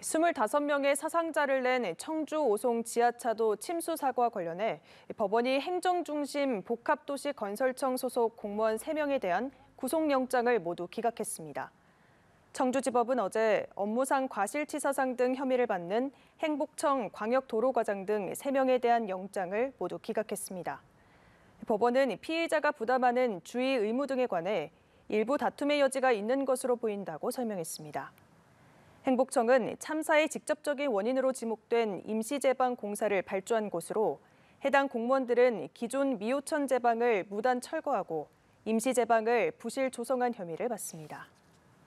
25명의 사상자를 낸 청주 오송 지하차도 침수 사고와 관련해 법원이 행정중심 복합도시 건설청 소속 공무원 3명에 대한 구속영장을 모두 기각했습니다. 청주지법은 어제 업무상 과실치사상 등 혐의를 받는 행복청 광역도로과장 등 3명에 대한 영장을 모두 기각했습니다. 법원은 피해자가 부담하는 주의 의무 등에 관해 일부 다툼의 여지가 있는 것으로 보인다고 설명했습니다. 행복청은 참사의 직접적인 원인으로 지목된 임시제방 공사를 발주한 곳으로 해당 공무원들은 기존 미호천 제방을 무단 철거하고 임시제방을 부실 조성한 혐의를 받습니다.